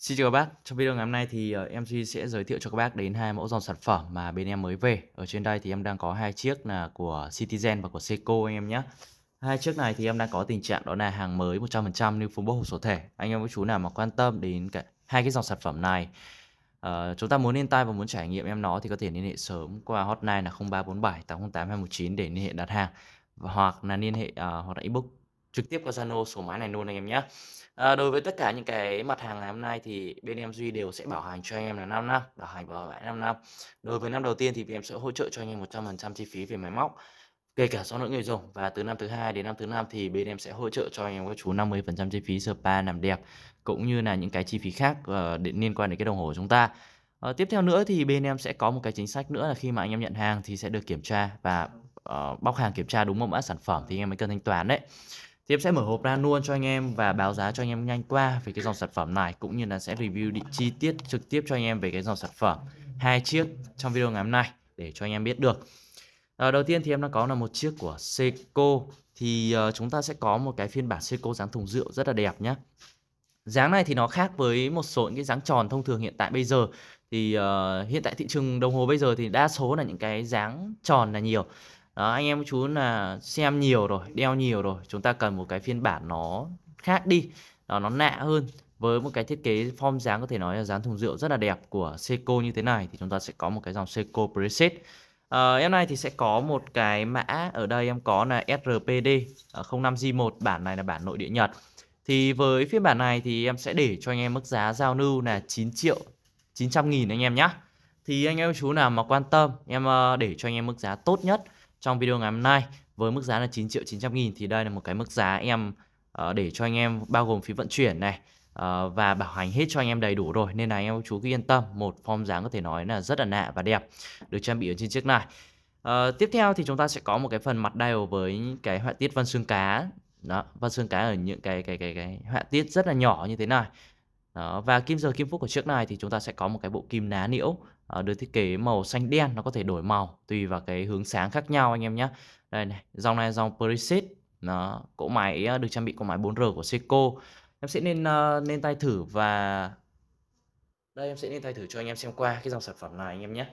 Xin chào các bác, trong video ngày hôm nay thì ờ, em Duy sẽ giới thiệu cho các bác đến hai mẫu dòng sản phẩm mà bên em mới về. Ở trên đây thì em đang có hai chiếc là của Citizen và của Seiko anh em nhé. Hai chiếc này thì em đang có tình trạng đó là hàng mới 100% new full box hộp số thể. Anh em có chú nào mà quan tâm đến cả hai cái dòng sản phẩm này uh, chúng ta muốn lên tay và muốn trải nghiệm em nó thì có thể liên hệ sớm qua hotline là 0347 808 219 để liên hệ đặt hàng hoặc là liên hệ uh, hoặc là ebook trực tiếp qua Zalo số máy này luôn anh em nhé à, đối với tất cả những cái mặt hàng ngày hôm nay thì bên em Duy đều sẽ bảo hành cho anh em là 5 năm bảo hành bảo lại 5 năm đối với năm đầu tiên thì em sẽ hỗ trợ cho anh em 100% chi phí về máy móc kể cả số lượng người dùng và từ năm thứ hai đến năm thứ năm thì bên em sẽ hỗ trợ cho anh em các chú 50% chi phí spa làm đẹp cũng như là những cái chi phí khác uh, liên quan đến cái đồng hồ của chúng ta uh, tiếp theo nữa thì bên em sẽ có một cái chính sách nữa là khi mà anh em nhận hàng thì sẽ được kiểm tra và uh, bóc hàng kiểm tra đúng mẫu mã sản phẩm thì anh em mới cần thanh toán đấy thì em sẽ mở hộp ra luôn cho anh em và báo giá cho anh em nhanh qua về cái dòng sản phẩm này cũng như là sẽ review định chi tiết trực tiếp cho anh em về cái dòng sản phẩm hai chiếc trong video ngày hôm nay để cho anh em biết được à, đầu tiên thì em đang có là một chiếc của Seiko thì uh, chúng ta sẽ có một cái phiên bản Seiko dáng thùng rượu rất là đẹp nhé dáng này thì nó khác với một số những cái dáng tròn thông thường hiện tại bây giờ thì uh, hiện tại thị trường đồng hồ bây giờ thì đa số là những cái dáng tròn là nhiều đó, anh em chú là xem nhiều rồi đeo nhiều rồi chúng ta cần một cái phiên bản nó khác đi đó, nó nạ hơn với một cái thiết kế form dáng có thể nói là dáng thùng rượu rất là đẹp của Seiko như thế này thì chúng ta sẽ có một cái dòng Seiko preset à, em này thì sẽ có một cái mã ở đây em có là SRPD 05G1 ờ, bản này là bản nội địa Nhật thì với phiên bản này thì em sẽ để cho anh em mức giá giao lưu là 9 triệu 900 nghìn anh em nhé thì anh em chú nào mà quan tâm em ờ, để cho anh em mức giá tốt nhất trong video ngày hôm nay với mức giá là 9 triệu 900 nghìn thì đây là một cái mức giá em uh, để cho anh em bao gồm phí vận chuyển này uh, và bảo hành hết cho anh em đầy đủ rồi nên là anh em chú cứ yên tâm một form dáng có thể nói là rất là nạ và đẹp được trang bị ở trên chiếc này uh, tiếp theo thì chúng ta sẽ có một cái phần mặt dial với cái họa tiết vân xương cá đó văn xương cá ở những cái cái cái cái họa tiết rất là nhỏ như thế này đó, và kim giờ kim phúc của chiếc này thì chúng ta sẽ có một cái bộ kim ná nhiễu Ờ, được thiết kế màu xanh đen nó có thể đổi màu tùy vào cái hướng sáng khác nhau anh em nhé đây này dòng này dòng preset nó cỗ máy ờ, được trang bị cỗ máy 4R của Seiko em sẽ nên ờ, nên tay thử và đây em sẽ nên tay thử cho anh em xem qua cái dòng sản phẩm này anh em nhé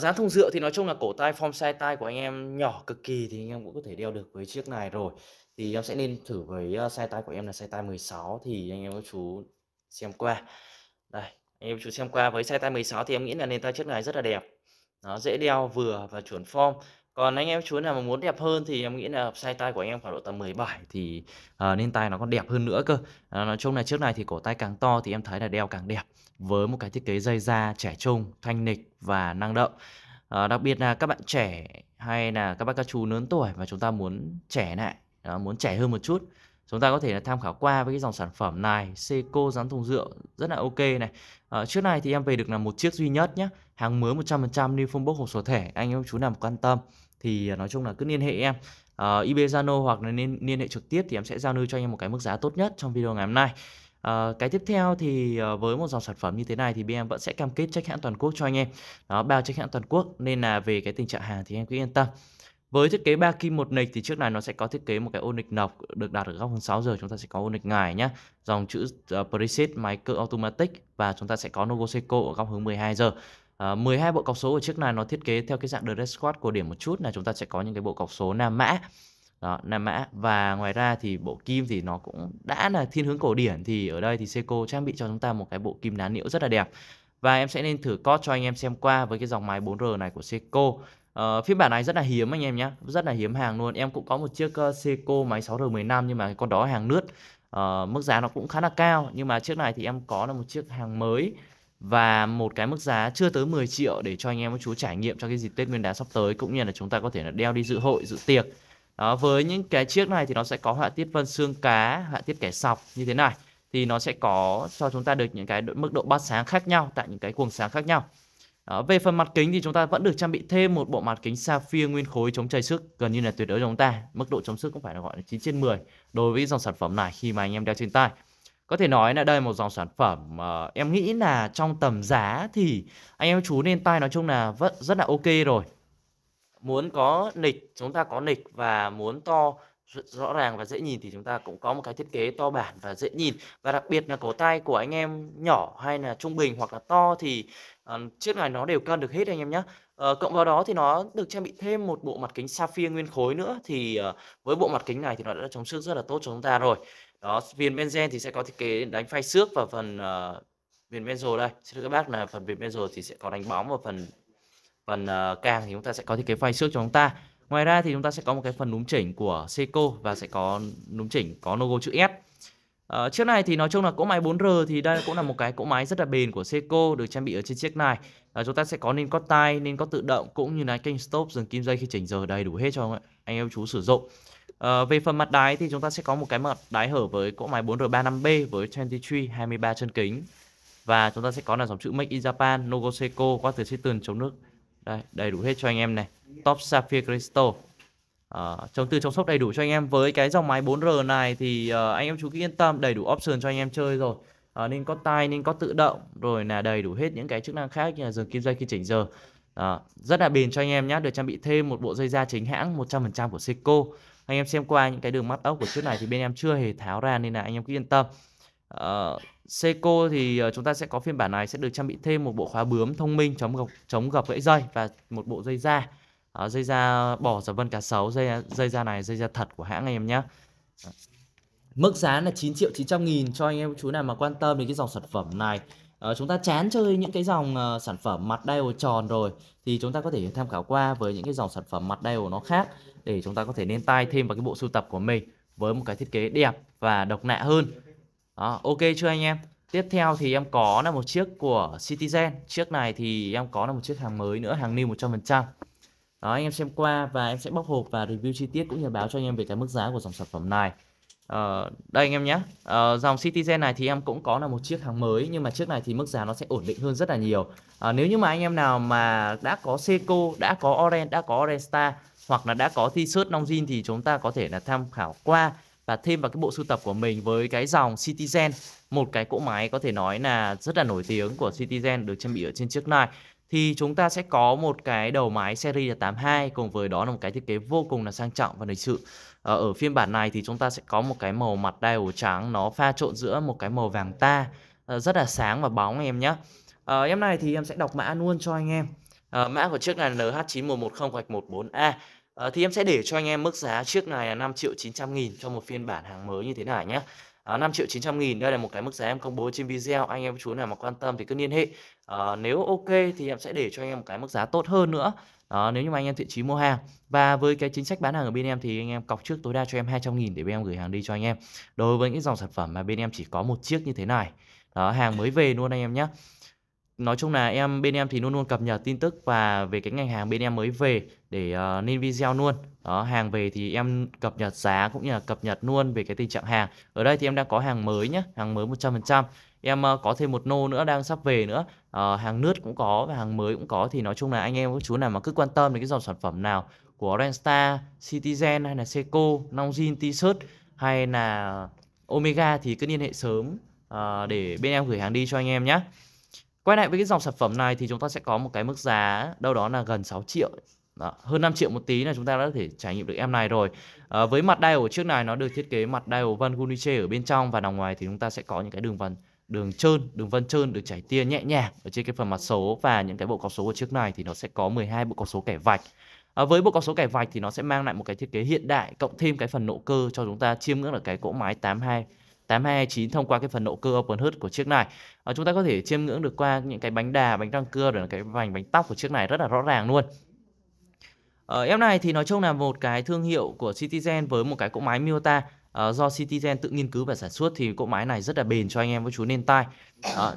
giá thùng dựa thì nói chung là cổ tay form size tay của anh em nhỏ cực kỳ thì anh em cũng có thể đeo được với chiếc này rồi thì em sẽ nên thử với size tay của em là size tay 16 thì anh em các chú xem qua đây anh em chú xem qua với size tay 16 thì em nghĩ là nền tay trước này rất là đẹp nó dễ đeo vừa và chuẩn form còn anh em chú nào mà muốn đẹp hơn thì em nghĩ là size tay của anh em khoảng độ tầm 17 thì uh, nên tay nó còn đẹp hơn nữa cơ à, nói chung là trước này thì cổ tay càng to thì em thấy là đeo càng đẹp với một cái thiết kế dây da trẻ trung thanh lịch và năng động à, đặc biệt là các bạn trẻ hay là các bác các chú lớn tuổi và chúng ta muốn trẻ lại muốn trẻ hơn một chút chúng ta có thể là tham khảo qua với cái dòng sản phẩm này Seiko rắn thùng rượu rất là ok này à, trước này thì em về được là một chiếc duy nhất nhé hàng mới 100% new phone box hộp số thẻ anh em chú nào quan tâm thì ờ, nói chung là cứ liên hệ em à, ờ, IB Zalo hoặc là liên, liên hệ trực tiếp thì em sẽ giao lưu cho anh em một cái mức giá tốt nhất trong video ngày hôm nay À, cái tiếp theo thì à, với một dòng sản phẩm như thế này thì BM vẫn sẽ cam kết trách hãng toàn quốc cho anh em. Đó, bao trách hãng toàn quốc nên là về cái tình trạng hàng thì em cứ yên tâm với thiết kế ba kim một nịch thì trước này nó sẽ có thiết kế một cái ô nịch nọc được đặt ở góc hơn 6 giờ chúng ta sẽ có ô nịch ngải nhé dòng chữ uh, preset máy cơ automatic và chúng ta sẽ có logo Seiko ở góc hướng 12 giờ uh, ờ, 12 bộ cọc số ở trước này nó thiết kế theo cái dạng dress code cổ điển một chút là chúng ta sẽ có những cái bộ cọc số nam mã đó, nam mã và ngoài ra thì bộ kim thì nó cũng đã là thiên hướng cổ điển thì ở đây thì Seiko trang bị cho chúng ta một cái bộ kim đá liễu rất là đẹp và em sẽ nên thử code cho anh em xem qua với cái dòng máy 4R này của Seiko Ờ, phiên bản này rất là hiếm anh em nhé Rất là hiếm hàng luôn Em cũng có một chiếc uh, Seiko máy 6R15 Nhưng mà con đó hàng nước uh, ờ, Mức giá nó cũng khá là cao Nhưng mà chiếc này thì em có là một chiếc hàng mới Và một cái mức giá chưa tới 10 triệu Để cho anh em các chú trải nghiệm cho cái dịp Tết Nguyên đán sắp tới Cũng như là chúng ta có thể là đeo đi dự hội, dự tiệc đó, Với những cái chiếc này thì nó sẽ có họa tiết vân xương cá Họa tiết kẻ sọc như thế này Thì nó sẽ có cho chúng ta được những cái mức độ bắt sáng khác nhau Tại những cái cuồng sáng khác nhau đó, về phần mặt kính thì chúng ta vẫn được trang bị thêm một bộ mặt kính sapphire nguyên khối chống chảy sức gần như là tuyệt đối cho chúng ta. Mức độ chống sức cũng phải là gọi là 9 trên 10 đối với dòng sản phẩm này khi mà anh em đeo trên tay. Có thể nói là đây là một dòng sản phẩm uh, em nghĩ là trong tầm giá thì anh em chú nên tay nói chung là vẫn rất là ok rồi. Muốn có nịch, chúng ta có nịch và muốn to rõ ràng và dễ nhìn thì chúng ta cũng có một cái thiết kế to bản và dễ nhìn và đặc biệt là cổ tay của anh em nhỏ hay là trung bình hoặc là to thì uh, chiếc này nó đều cân được hết anh em nhé uh, ờ, cộng vào đó thì nó được trang bị thêm một bộ mặt kính sapphire nguyên khối nữa thì uh, với bộ mặt kính này thì nó đã chống xước rất là tốt cho chúng ta rồi đó viền benzen thì sẽ có thiết kế đánh phay xước và phần uh, viền benzo đây xin các bác là phần viền benzo thì sẽ có đánh bóng và phần phần uh, càng thì chúng ta sẽ có thiết kế phay xước cho chúng ta Ngoài ra thì chúng ta sẽ có một cái phần núm chỉnh của Seiko và sẽ có núm chỉnh có logo chữ S. À, ờ, chiếc này thì nói chung là cỗ máy 4R thì đây cũng là một cái cỗ máy rất là bền của Seiko được trang bị ở trên chiếc này. À, chúng ta sẽ có nên có tay nên có tự động cũng như là kênh stop dừng kim dây khi chỉnh giờ đầy đủ hết cho anh em chú sử dụng. À, về phần mặt đáy thì chúng ta sẽ có một cái mặt đáy hở với cỗ máy 4R35B với 23 23 chân kính. Và chúng ta sẽ có là dòng chữ Make in Japan, logo Seiko, qua từ Citroen chống nước. Đây, đầy đủ hết cho anh em này. Top Sapphire Crystal à, ờ, chống từ chống sốc đầy đủ cho anh em với cái dòng máy 4R này thì uh, anh em chú cứ yên tâm đầy đủ option cho anh em chơi rồi à, nên có tai nên có tự động rồi là đầy đủ hết những cái chức năng khác như là dừng kim dây khi chỉnh giờ à, rất là bền cho anh em nhé được trang bị thêm một bộ dây da chính hãng 100% của Seiko anh em xem qua những cái đường mắt ốc của chiếc này thì bên em chưa hề tháo ra nên là anh em cứ yên tâm à, Seiko thì chúng ta sẽ có phiên bản này sẽ được trang bị thêm một bộ khóa bướm thông minh chống gập chống gập gãy dây và một bộ dây da đó, dây da bỏ giả vân cá sấu, dây dây da này dây da thật của hãng anh em nhé. Mức giá là 9 triệu 900 nghìn cho anh em chú nào mà quan tâm đến cái dòng sản phẩm này. À, chúng ta chán chơi những cái dòng uh, sản phẩm mặt đeo tròn rồi thì chúng ta có thể tham khảo qua với những cái dòng sản phẩm mặt đeo của nó khác để chúng ta có thể nên tay thêm vào cái bộ sưu tập của mình với một cái thiết kế đẹp và độc lạ hơn. Đó, ok chưa anh em? Tiếp theo thì em có là một chiếc của Citizen. Chiếc này thì em có là một chiếc hàng mới nữa, hàng new 100% đó anh em xem qua và em sẽ bóc hộp và review chi tiết cũng như báo cho anh em về cái mức giá của dòng sản phẩm này Ờ, đây anh em nhé ờ, dòng Citizen này thì em cũng có là một chiếc hàng mới nhưng mà chiếc này thì mức giá nó sẽ ổn định hơn rất là nhiều ờ, nếu như mà anh em nào mà đã có Seiko đã có Orange đã có Orange Star hoặc là đã có t-shirt long thì chúng ta có thể là tham khảo qua và thêm vào cái bộ sưu tập của mình với cái dòng Citizen một cái cỗ máy có thể nói là rất là nổi tiếng của Citizen được trang bị ở trên chiếc này thì chúng ta sẽ có một cái đầu máy series là 82 cùng với đó là một cái thiết kế vô cùng là sang trọng và lịch sự. Ở, ờ, ở phiên bản này thì chúng ta sẽ có một cái màu mặt dial trắng nó pha trộn giữa một cái màu vàng ta ờ, rất là sáng và bóng em nhé. À, ờ, em này thì em sẽ đọc mã luôn cho anh em. À, mã của chiếc này là NH9110-14A. À, thì em sẽ để cho anh em mức giá chiếc này là 5 triệu 900 nghìn cho một phiên bản hàng mới như thế này nhé. 5 ờ, triệu 900 nghìn đây là một cái mức giá em công bố trên video anh em chú nào mà quan tâm thì cứ liên hệ à, nếu ok thì em sẽ để cho anh em một cái mức giá tốt hơn nữa đó, nếu như mà anh em thiện chí mua hàng và với cái chính sách bán hàng ở bên em thì anh em cọc trước tối đa cho em 200 nghìn để bên em gửi hàng đi cho anh em đối với những dòng sản phẩm mà bên em chỉ có một chiếc như thế này đó hàng mới về luôn anh em nhé nói chung là em bên em thì luôn luôn cập nhật tin tức và về cái ngành hàng bên em mới về để uh, ờ, lên video luôn đó hàng về thì em cập nhật giá cũng như là cập nhật luôn về cái tình trạng hàng ở đây thì em đang có hàng mới nhé hàng mới 100% em uh, có thêm một nô nữa đang sắp về nữa uh, hàng nước cũng có và hàng mới cũng có thì nói chung là anh em các chú nào mà cứ quan tâm đến cái dòng sản phẩm nào của Orange Citizen hay là Seiko, Nongjin T-shirt hay là Omega thì cứ liên hệ sớm uh, để bên em gửi hàng đi cho anh em nhé Quay lại với cái dòng sản phẩm này thì chúng ta sẽ có một cái mức giá đâu đó là gần 6 triệu. Đó, hơn 5 triệu một tí là chúng ta đã có thể trải nghiệm được em này rồi. À, với mặt dial của chiếc này nó được thiết kế mặt dial vân Guniche ở bên trong và đằng ngoài thì chúng ta sẽ có những cái đường vân đường trơn, đường vân trơn được chảy tia nhẹ nhàng ở trên cái phần mặt số và những cái bộ cọc số của chiếc này thì nó sẽ có 12 bộ cọc số kẻ vạch. À, với bộ cọc số kẻ vạch thì nó sẽ mang lại một cái thiết kế hiện đại cộng thêm cái phần nộ cơ cho chúng ta chiêm ngưỡng là cái cỗ máy 82 829 thông qua cái phần nộ cơ open hood của chiếc này à, chúng ta có thể chiêm ngưỡng được qua những cái bánh đà bánh răng cưa rồi là cái vành bánh tóc của chiếc này rất là rõ ràng luôn ở ờ, em này thì nói chung là một cái thương hiệu của Citizen với một cái cỗ máy Miota uh, do Citizen tự nghiên cứu và sản xuất thì cỗ máy này rất là bền cho anh em với chú nên tai. Uh, uh,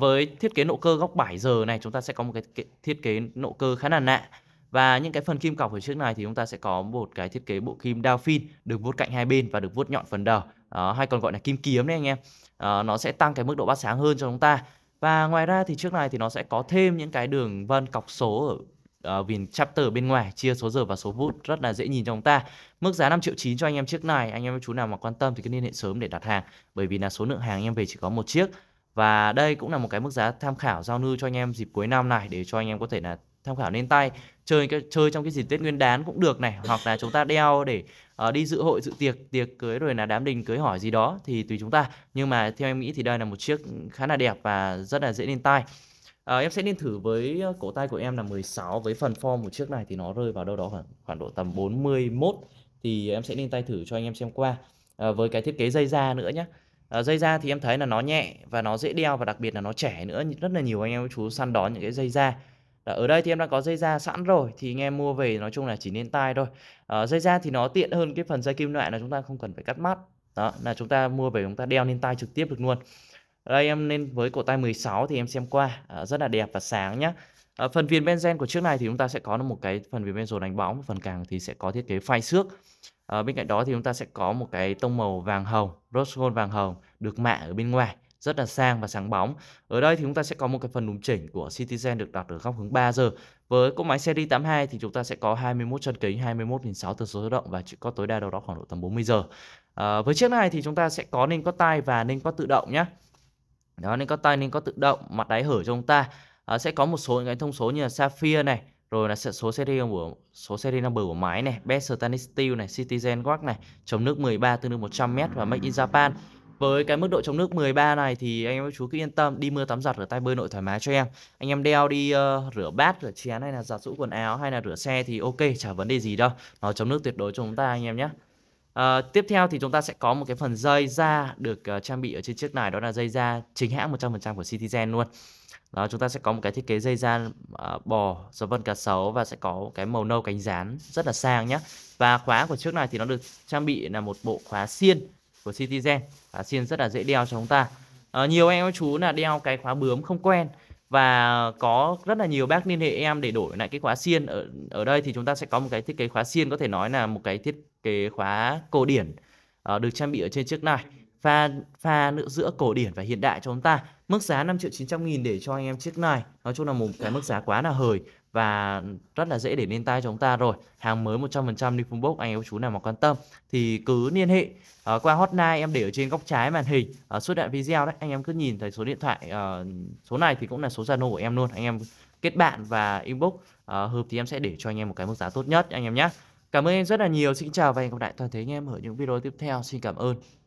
với thiết kế nộ cơ góc 7 giờ này chúng ta sẽ có một cái thiết kế nộ cơ khá là nạ. Và những cái phần kim cọc ở trước này thì chúng ta sẽ có một cái thiết kế bộ kim đao phin được vuốt cạnh hai bên và được vuốt nhọn phần đầu à, hay còn gọi là kim kiếm đấy anh em à, nó sẽ tăng cái mức độ bắt sáng hơn cho chúng ta và ngoài ra thì trước này thì nó sẽ có thêm những cái đường vân cọc số ở uh, viền chapter bên ngoài chia số giờ và số phút rất là dễ nhìn cho chúng ta mức giá 5 triệu chín cho anh em chiếc này anh em chú nào mà quan tâm thì cứ liên hệ sớm để đặt hàng bởi vì là số lượng hàng anh em về chỉ có một chiếc và đây cũng là một cái mức giá tham khảo giao lưu cho anh em dịp cuối năm này để cho anh em có thể là tham khảo lên tay chơi cái chơi trong cái dịp Tết Nguyên đán cũng được này hoặc là chúng ta đeo để uh, đi dự hội dự tiệc tiệc cưới rồi là đám đình cưới hỏi gì đó thì tùy chúng ta nhưng mà theo em nghĩ thì đây là một chiếc khá là đẹp và rất là dễ lên tay À, ờ, em sẽ nên thử với ờ, cổ tay của em là 16 với phần form của chiếc này thì nó rơi vào đâu đó khoảng, khoảng độ tầm 41 thì em sẽ nên tay thử cho anh em xem qua à, với cái thiết kế dây da nữa nhé à, dây da thì em thấy là nó nhẹ và nó dễ đeo và đặc biệt là nó trẻ nữa rất là nhiều anh em chú săn đón những cái dây da đó, ở đây thì em đã có dây da sẵn rồi thì anh em mua về nói chung là chỉ nên tai thôi à, dây da thì nó tiện hơn cái phần dây kim loại là chúng ta không cần phải cắt mắt đó là chúng ta mua về chúng ta đeo lên tai trực tiếp được luôn ở đây em nên với cổ tay 16 thì em xem qua à, rất là đẹp và sáng nhá à, phần viền benzen của chiếc này thì chúng ta sẽ có một cái phần viền benzo đánh bóng phần càng thì sẽ có thiết kế phai xước à, bên cạnh đó thì chúng ta sẽ có một cái tông màu vàng hồng rose gold vàng hồng được mạ ở bên ngoài rất là sang và sáng bóng. Ở đây thì chúng ta sẽ có một cái phần đúng chỉnh của Citizen được đặt ở góc hướng 3 giờ. Với cỗ máy series 82 thì chúng ta sẽ có 21 chân kính, 21.600 tần số tự động và chỉ có tối đa đâu đó khoảng độ tầm 40 giờ. À, với chiếc này thì chúng ta sẽ có nên có tai và nên có tự động nhé. Đó, nên có tai nên có tự động, mặt đáy hở cho chúng ta. À, sẽ có một số những cái thông số như là Sapphire này, rồi là số series của số series number của máy này, best stainless steel này, Citizen watch này, chống nước 13 tương đương 100m và Made in Japan. Với cái mức độ chống nước 13 này thì anh em chú cứ yên tâm đi mưa tắm giặt rửa tay bơi nội thoải mái cho em. Anh em đeo đi uh, rửa bát, rửa chén hay là giặt giũ quần áo hay là rửa xe thì ok, chả vấn đề gì đâu. Nó chống nước tuyệt đối cho chúng ta anh em nhé. À, tiếp theo thì chúng ta sẽ có một cái phần dây da được uh, trang bị ở trên chiếc này đó là dây da chính hãng 100% của Citizen luôn. Đó chúng ta sẽ có một cái thiết kế dây da uh, bò dấu vân cá sấu và sẽ có cái màu nâu cánh rán rất là sang nhé. Và khóa của chiếc này thì nó được trang bị là một bộ khóa xiên của Citizen à, xiên rất là dễ đeo cho chúng ta à, nhiều em chú là đeo cái khóa bướm không quen và có rất là nhiều bác liên hệ em để đổi lại cái khóa xiên ở ở đây thì chúng ta sẽ có một cái thiết kế khóa xiên có thể nói là một cái thiết kế khóa cổ điển uh, được trang bị ở trên chiếc này pha pha nữa giữa cổ điển và hiện đại cho chúng ta mức giá 5 triệu 900 nghìn để cho anh em chiếc này nói chung là một cái mức giá quá là hời và rất là dễ để lên tay cho chúng ta rồi hàng mới 100% phun bốc anh em chú nào mà quan tâm thì cứ liên hệ uh, qua hotline em để ở trên góc trái màn hình ở uh, suốt đoạn video đấy anh em cứ nhìn thấy số điện thoại uh, số này thì cũng là số Zalo của em luôn anh em kết bạn và inbox uh, hợp thì em sẽ để cho anh em một cái mức giá tốt nhất anh em nhé Cảm ơn em rất là nhiều. Xin chào và hẹn gặp lại toàn thể anh em ở những video tiếp theo. Xin cảm ơn.